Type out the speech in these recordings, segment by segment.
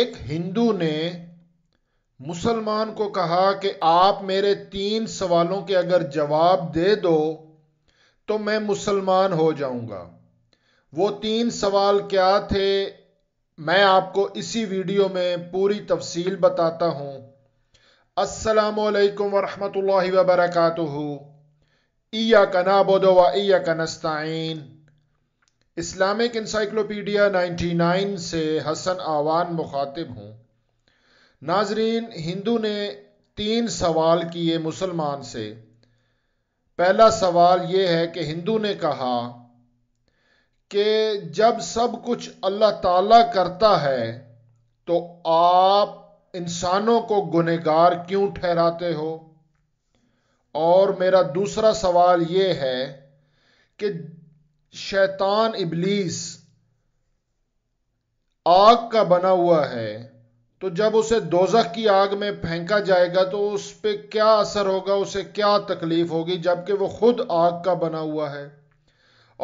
एक हिंदू ने मुसलमान को कहा कि आप मेरे तीन सवालों के अगर जवाब दे दो तो मैं मुसलमान हो जाऊंगा वो तीन सवाल क्या थे मैं आपको इसी वीडियो में पूरी तफसील बताता हूं असलम वरहमत वबरक ईया कना बोदो व ईया कनस्ताइन इस्लामिक इंसाइक्लोपीडिया 99 से हसन आवान मुखातिब हूँ नाजरीन हिंदू ने तीन सवाल किए मुसलमान से पहला सवाल ये है कि हिंदू ने कहा कि जब सब कुछ अल्लाह ताला करता है तो आप इंसानों को गुनेगार क्यों ठहराते हो और मेरा दूसरा सवाल ये है कि शैतान इबलीस आग का बना हुआ है तो जब उसे दोजख की आग में फेंका जाएगा तो उस पर क्या असर होगा उसे क्या तकलीफ होगी जबकि वो खुद आग का बना हुआ है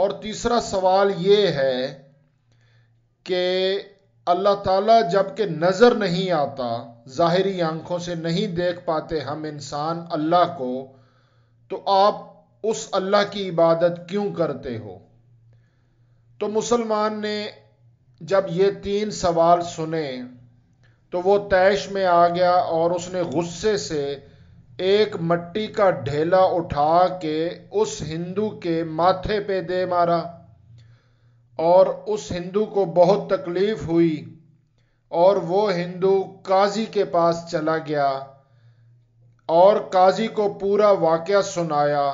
और तीसरा सवाल ये है कि अल्लाह ताला जबकि नज़र नहीं आता ज़ाहरी आंखों से नहीं देख पाते हम इंसान अल्लाह को तो आप उस अल्लाह की इबादत क्यों करते हो तो मुसलमान ने जब ये तीन सवाल सुने तो वो तैश में आ गया और उसने गुस्से से एक मट्टी का ढेला उठा के उस हिंदू के माथे पे दे मारा और उस हिंदू को बहुत तकलीफ हुई और वो हिंदू काजी के पास चला गया और काजी को पूरा वाक्य सुनाया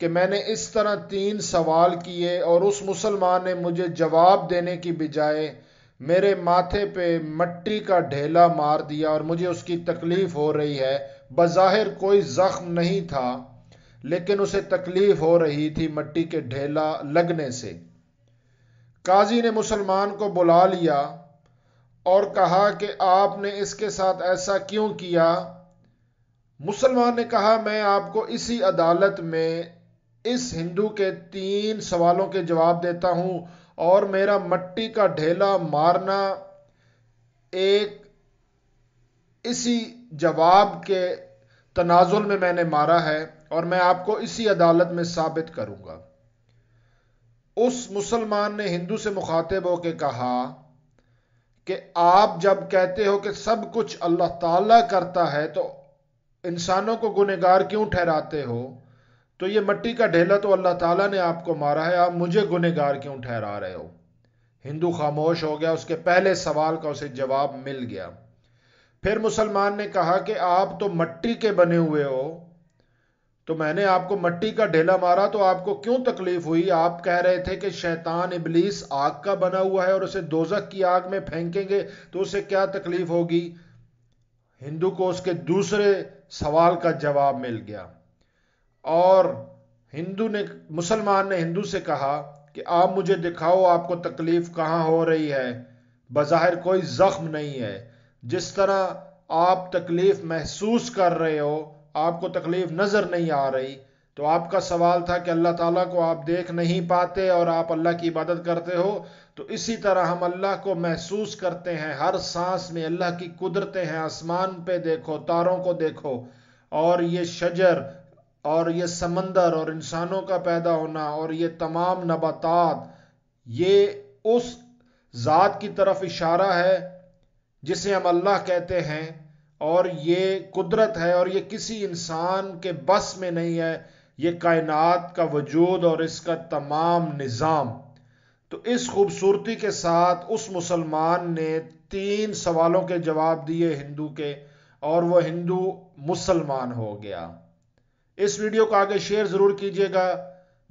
कि मैंने इस तरह तीन सवाल किए और उस मुसलमान ने मुझे जवाब देने की बजाय मेरे माथे पे मट्टी का ढेला मार दिया और मुझे उसकी तकलीफ हो रही है बज़ाहिर कोई ज़ख्म नहीं था लेकिन उसे तकलीफ हो रही थी मट्टी के ढेला लगने से काजी ने मुसलमान को बुला लिया और कहा कि आपने इसके साथ ऐसा क्यों किया मुसलमान ने कहा मैं आपको इसी अदालत में इस हिंदू के तीन सवालों के जवाब देता हूं और मेरा मट्टी का ढेला मारना एक इसी जवाब के तनाजुल में मैंने मारा है और मैं आपको इसी अदालत में साबित करूंगा उस मुसलमान ने हिंदू से मुखातिब होकर कहा कि आप जब कहते हो कि सब कुछ अल्लाह ताला करता है तो इंसानों को गुनेगार क्यों ठहराते हो तो ये मट्टी का ढेला तो अल्लाह ताला ने आपको मारा है आप मुझे गुनेगार क्यों ठहरा रहे हो हिंदू खामोश हो गया उसके पहले सवाल का उसे जवाब मिल गया फिर मुसलमान ने कहा कि आप तो मट्टी के बने हुए हो तो मैंने आपको मट्टी का ढेला मारा तो आपको क्यों तकलीफ हुई आप कह रहे थे कि शैतान इबलीस आग का बना हुआ है और उसे दोजक की आग में फेंकेंगे तो उसे क्या तकलीफ होगी हिंदू को उसके दूसरे सवाल का जवाब मिल गया और हिंदू ने मुसलमान ने हिंदू से कहा कि आप मुझे दिखाओ आपको तकलीफ कहाँ हो रही है बाहिर कोई ज़ख्म नहीं है जिस तरह आप तकलीफ महसूस कर रहे हो आपको तकलीफ नज़र नहीं आ रही तो आपका सवाल था कि अल्लाह ताला को आप देख नहीं पाते और आप अल्लाह की इबादत करते हो तो इसी तरह हम अल्लाह को महसूस करते हैं हर सांस में अल्लाह की कुदरतें हैं आसमान पे देखो तारों को देखो और ये शजर और ये समंदर और इंसानों का पैदा होना और ये तमाम नबातात ये उस ज़ात की तरफ इशारा है जिसे हम अल्लाह कहते हैं और ये कुदरत है और ये किसी इंसान के बस में नहीं है ये कायनात का वजूद और इसका तमाम निज़ाम तो इस खूबसूरती के साथ उस मुसलमान ने तीन सवालों के जवाब दिए हिंदू के और वो हिंदू मुसलमान हो गया इस वीडियो को आगे शेयर ज़रूर कीजिएगा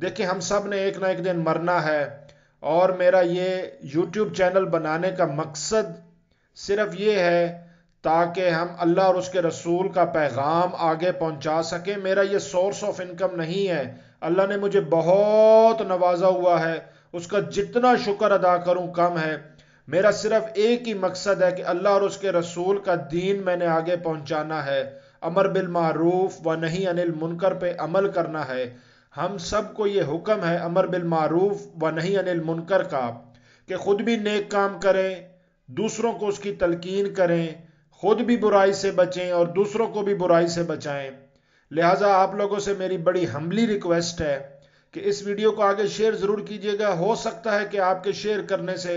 देखिए हम सब ने एक ना एक दिन मरना है और मेरा ये यूट्यूब चैनल बनाने का मकसद सिर्फ ये है ताकि हम अल्लाह और उसके रसूल का पैगाम आगे पहुंचा सकें मेरा ये सोर्स ऑफ इनकम नहीं है अल्लाह ने मुझे बहुत नवाजा हुआ है उसका जितना शुक्र अदा करूं कम है मेरा सिर्फ एक ही मकसद है कि अल्लाह और उसके रसूल का दीन मैंने आगे पहुंचाना है अमर बिल मारूफ व नहीं अनिल मुनकर पे अमल करना है हम सब को ये हुक्म है अमर बिल मारूफ व नहीं अनिल मुनकर का कि खुद भी नेक काम करें दूसरों को उसकी तलकीन करें खुद भी बुराई से बचें और दूसरों को भी बुराई से बचाएं लिहाजा आप लोगों से मेरी बड़ी हमली रिक्वेस्ट है कि इस वीडियो को आगे शेयर ज़रूर कीजिएगा हो सकता है कि आपके शेयर करने से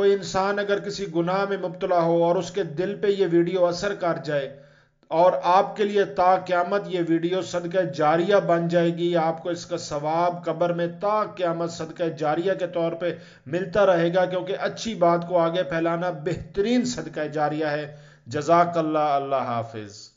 कोई इंसान अगर किसी गुनाह में मुबतला हो और उसके दिल पे ये वीडियो असर कर जाए और आपके लिए ता क्यामत ये वीडियो सदक जारिया बन जाएगी आपको इसका सवाब कबर में ता क्यामत सदक जारिया के तौर पे मिलता रहेगा क्योंकि अच्छी बात को आगे फैलाना बेहतरीन सदका जारिया है जजाकल्ला अल्लाह हाफिज़